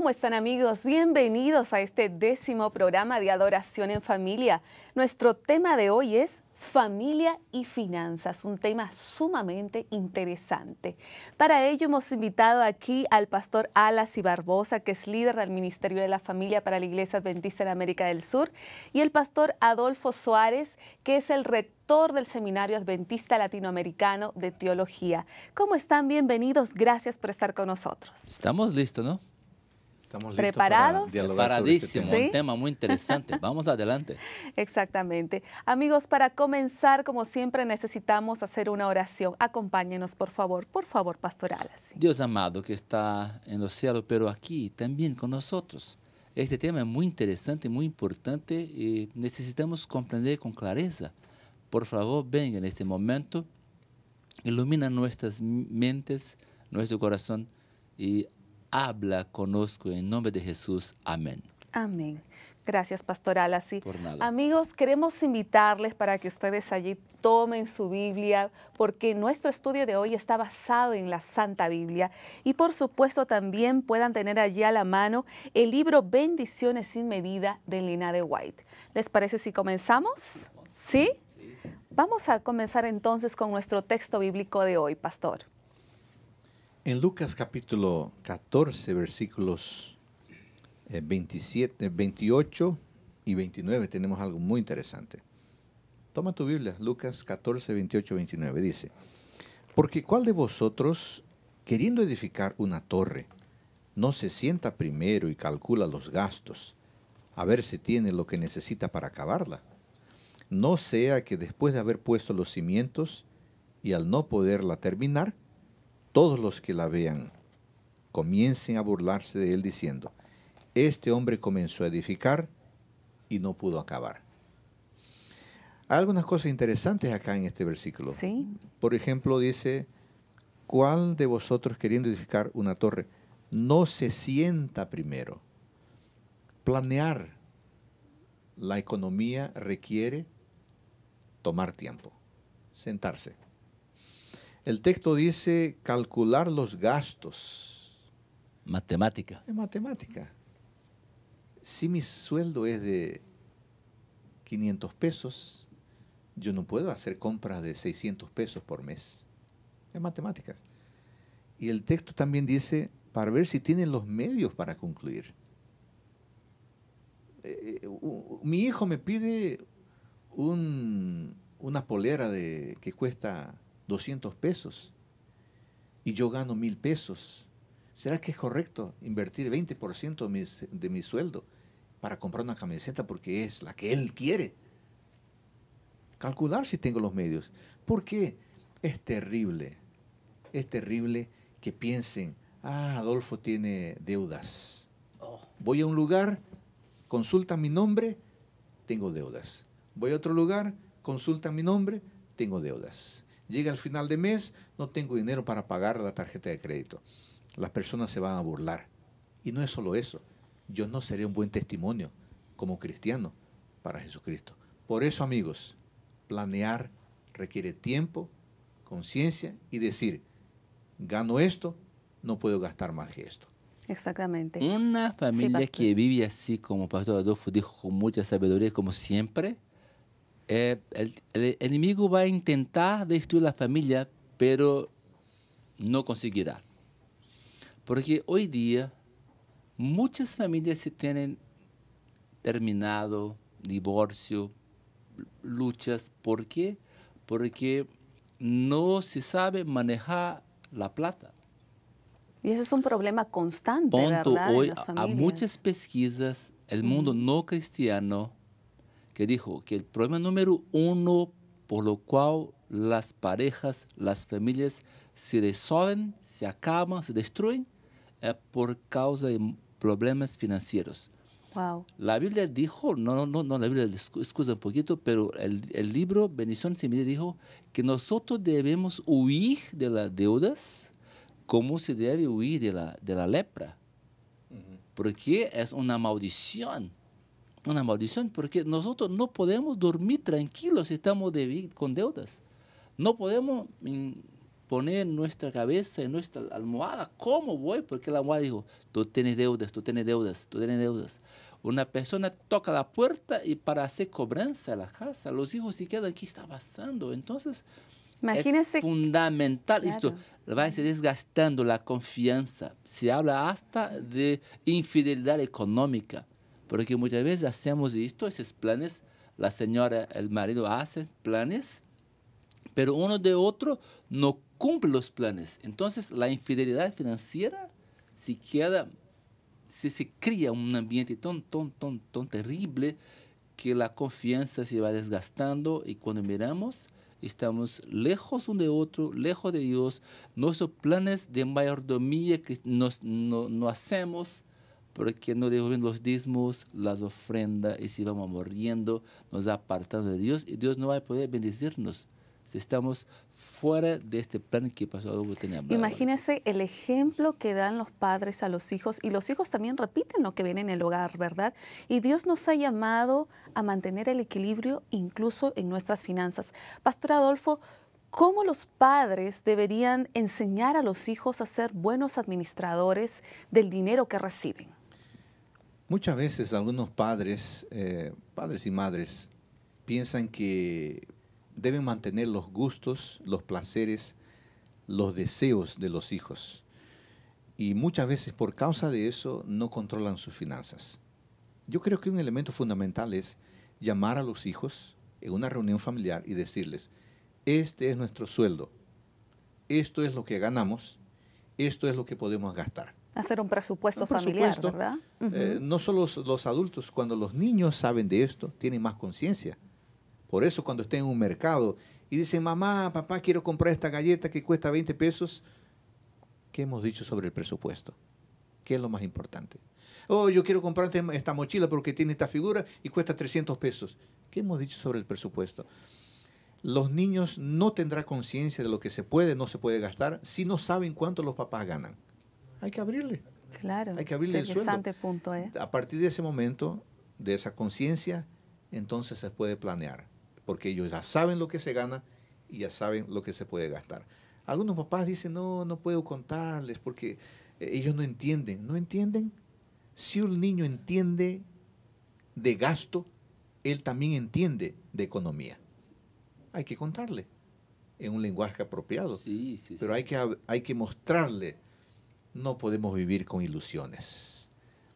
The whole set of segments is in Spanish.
¿Cómo están amigos? Bienvenidos a este décimo programa de Adoración en Familia. Nuestro tema de hoy es familia y finanzas, un tema sumamente interesante. Para ello hemos invitado aquí al pastor Alas y Barbosa, que es líder del Ministerio de la Familia para la Iglesia Adventista en América del Sur, y el pastor Adolfo Suárez, que es el rector del Seminario Adventista Latinoamericano de Teología. ¿Cómo están? Bienvenidos. Gracias por estar con nosotros. Estamos listos, ¿no? Estamos preparados. Este para un tema muy interesante. Vamos adelante. Exactamente. Amigos, para comenzar, como siempre, necesitamos hacer una oración. Acompáñenos, por favor, por favor, Pastor Alas. Dios amado que está en los cielos, pero aquí también con nosotros. Este tema es muy interesante, muy importante y necesitamos comprender con clareza. Por favor, venga en este momento, ilumina nuestras mentes, nuestro corazón y habla conozco en nombre de Jesús. Amén. Amén. Gracias, Pastor Así. Amigos, queremos invitarles para que ustedes allí tomen su Biblia, porque nuestro estudio de hoy está basado en la Santa Biblia. Y por supuesto, también puedan tener allí a la mano el libro Bendiciones sin medida de Lina de White. ¿Les parece si comenzamos? sí. Vamos a comenzar entonces con nuestro texto bíblico de hoy, pastor. En Lucas capítulo 14, versículos 27, eh, 28 y 29 tenemos algo muy interesante. Toma tu Biblia, Lucas 14, 28, 29. Dice, porque ¿cuál de vosotros, queriendo edificar una torre, no se sienta primero y calcula los gastos, a ver si tiene lo que necesita para acabarla? No sea que después de haber puesto los cimientos y al no poderla terminar, todos los que la vean comiencen a burlarse de él diciendo, este hombre comenzó a edificar y no pudo acabar. Hay algunas cosas interesantes acá en este versículo. ¿Sí? Por ejemplo, dice, ¿cuál de vosotros queriendo edificar una torre no se sienta primero? Planear la economía requiere tomar tiempo, sentarse. El texto dice calcular los gastos. Matemática. Es matemática. Si mi sueldo es de 500 pesos, yo no puedo hacer compras de 600 pesos por mes. Es matemática. Y el texto también dice para ver si tienen los medios para concluir. Eh, eh, mi hijo me pide una polera de, que cuesta 200 pesos y yo gano mil pesos, ¿será que es correcto invertir 20% de mi, de mi sueldo para comprar una camiseta porque es la que él quiere? Calcular si tengo los medios. ¿Por qué? Es terrible, es terrible que piensen, ah, Adolfo tiene deudas. Oh. Voy a un lugar, consulta mi nombre, tengo deudas. Voy a otro lugar, consulta mi nombre, tengo deudas. Llega el final de mes, no tengo dinero para pagar la tarjeta de crédito. Las personas se van a burlar. Y no es solo eso. Yo no seré un buen testimonio como cristiano para Jesucristo. Por eso, amigos, planear requiere tiempo, conciencia y decir, gano esto, no puedo gastar más que esto. Exactamente. Una familia que vive así como Pastor Adolfo dijo con mucha sabiduría, como siempre, eh, el, enemigo va a intentar destruir la familia, pero no conseguirá. Porque hoy día muchas familias se tienen terminado, divorcio, luchas. ¿Por qué? Porque no se sabe manejar la plata. Y eso es un problema constante. ¿verdad? Hoy, a muchas pesquisas, el mundo no cristiano que dijo que el problema número uno por lo cual las parejas, las familias se resuelven, se acaban, se destruyen, es por causa de problemas financieros. La Biblia dijo, no, no, no, la Biblia excusa un poquito, pero el, el libro Bendición sin dijo que nosotros debemos huir de las deudas como se debe huir de la, de la lepra, porque es una maldición una maldición porque nosotros no podemos dormir tranquilos si estamos con deudas. No podemos mm, poner nuestra cabeza en nuestra almohada. ¿Cómo voy? Porque la almohada dijo, tú tienes deudas, tú tienes deudas, tú tienes deudas. Una persona toca la puerta y para hacer cobranza a la casa, los hijos se quedan, aquí, está pasando? Entonces, Es fundamental esto. Va a desgastando la confianza. Se habla hasta de infidelidad económica. Porque muchas veces hacemos esto, esos planes, la señora, el marido hacen planes, pero uno de otro no cumple los planes. Entonces la infidelidad financiera se queda, se, se cría un ambiente tan, tan, tan, tan terrible que la confianza se va desgastando y cuando miramos estamos lejos uno de otro, lejos de Dios. Nuestros planes de mayordomía que nos, no, no hacemos porque no bien los dismos, las ofrendas, y si vamos muriendo, nos apartando de Dios, y Dios no va a poder bendecirnos si estamos fuera de este plan que pasó tenía Imagínese el ejemplo que dan los padres a los hijos y los hijos también repiten lo que ven en el hogar, ¿verdad? Y Dios nos ha llamado a mantener el equilibrio incluso en nuestras finanzas. Pastor Adolfo, ¿cómo los padres deberían enseñar a los hijos a ser buenos administradores del dinero que reciben? Muchas veces algunos padres, eh, padres y madres, piensan que deben mantener los gustos, los placeres, los deseos de los hijos. Y muchas veces por causa de eso no controlan sus finanzas. Yo creo que un elemento fundamental es llamar a los hijos en una reunión familiar y decirles, este es nuestro sueldo, esto es lo que ganamos, esto es lo que podemos gastar. Hacer un presupuesto, familiar, ¿verdad? Eh, no solo los, adultos, cuando los niños saben de esto, tienen más conciencia. Por eso cuando estén en un mercado y dicen, mamá, papá, quiero comprar esta galleta que cuesta 20 pesos, ¿qué hemos dicho sobre el presupuesto? ¿Qué es lo más importante? Oh, yo quiero comprar esta mochila porque tiene esta figura y cuesta 300 pesos. ¿Qué hemos dicho sobre el presupuesto? los niños no tendrán conciencia de lo que se puede, no se puede gastar, si no saben cuánto los papás ganan. Hay que abrirle. Claro. Hay que abrirle el ¿eh? A partir de ese momento, de esa conciencia, entonces se puede planear, porque ellos ya saben lo que se gana y ya saben lo que se puede gastar. Algunos papás dicen, no, no puedo contarles porque eh, ellos no entienden. ¿No entienden? Si un niño entiende de gasto, él también entiende de economía hay que contarle en un lenguaje apropiado. Sí, sí, pero hay, Que, hay que mostrarle. No podemos vivir con ilusiones.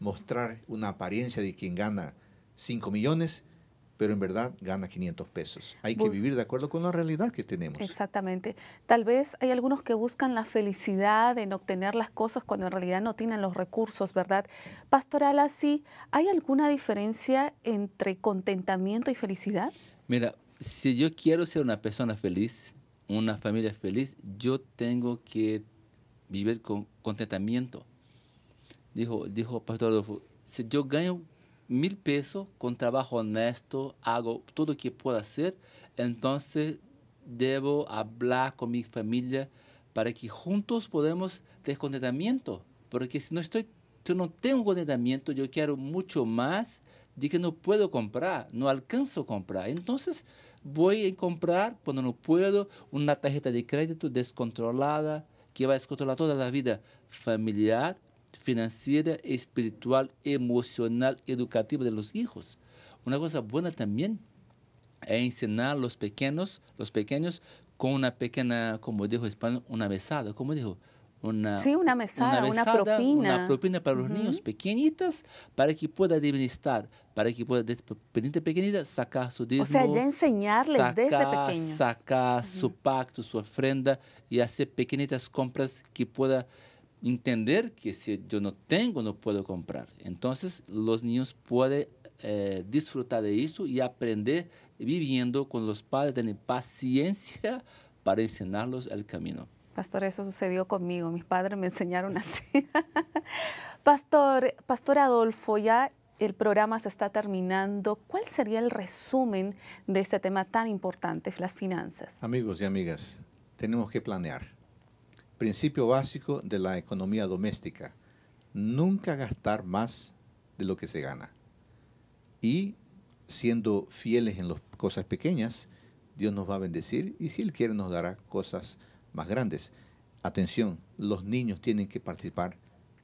Mostrar una apariencia de quien gana 5 millones, pero en verdad gana 500 pesos. Hay que vivir de acuerdo con la realidad que tenemos. Exactamente. Tal vez hay algunos que buscan la felicidad en obtener las cosas cuando en realidad no tienen los recursos, ¿verdad? Pastoral, así, ¿hay alguna diferencia entre contentamiento y felicidad? Mira, si yo quiero ser una persona feliz, una familia feliz, yo tengo que vivir con contentamiento. Dijo, el Pastor Adolfo, si yo gano mil pesos con trabajo honesto, hago todo lo que pueda hacer, entonces debo hablar con mi familia para que juntos podamos tener contentamiento. Porque si no estoy, si no tengo contentamiento, yo quiero mucho más, de que no puedo comprar, no alcanzo a comprar. Entonces voy a comprar, cuando no puedo, una tarjeta de crédito descontrolada que va a descontrolar toda la vida familiar, financiera, espiritual, emocional, educativa de los hijos. Una cosa buena también es enseñar a los pequeños, los pequeños con una pequeña, como dijo España, una besada, como dijo, una, sí, una, mesada, una, propina. Una propina para los niños pequeñitos para que pueda administrar, para que pueda, desde pequeñita, sacar su dinero O sea, ya enseñarles desde pequeños. Sacar su pacto, su ofrenda y hacer pequeñitas compras que pueda entender que si yo no tengo, no puedo comprar. Entonces, los niños pueden eh, disfrutar de eso y aprender viviendo con los padres, tener paciencia para enseñarlos el camino. Pastor, eso sucedió conmigo, mis padres me enseñaron así. Pastor, Pastor Adolfo, ya el programa se está terminando. ¿Cuál sería el resumen de este tema tan importante, las finanzas? Amigos y amigas, tenemos que planear. Principio básico de la economía doméstica, nunca gastar más de lo que se gana. Y siendo fieles en las cosas pequeñas, Dios nos va a bendecir y si Él quiere nos dará cosas más grandes. Atención, los niños tienen que participar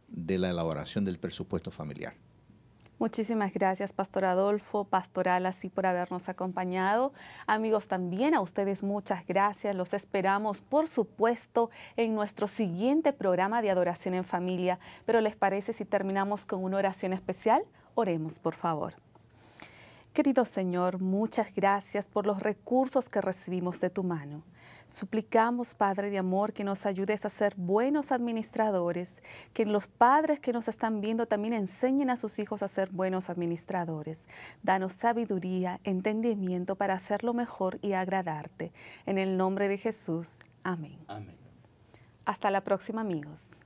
de la elaboración del presupuesto familiar. Muchísimas gracias, Pastor Adolfo, Pastoral, así por habernos acompañado. Amigos, también a ustedes muchas gracias. Los esperamos, por supuesto, en nuestro siguiente programa de Adoración en Familia. Pero ¿les parece si terminamos con una oración especial? Oremos, por favor. Querido Señor, muchas gracias por los recursos que recibimos de tu mano. Suplicamos, Padre de amor, que nos ayudes a ser buenos administradores, que los padres que nos están viendo también enseñen a sus hijos a ser buenos administradores. Danos sabiduría, entendimiento para hacerlo mejor y agradarte. En el nombre de Jesús. Amén. Hasta la próxima, amigos.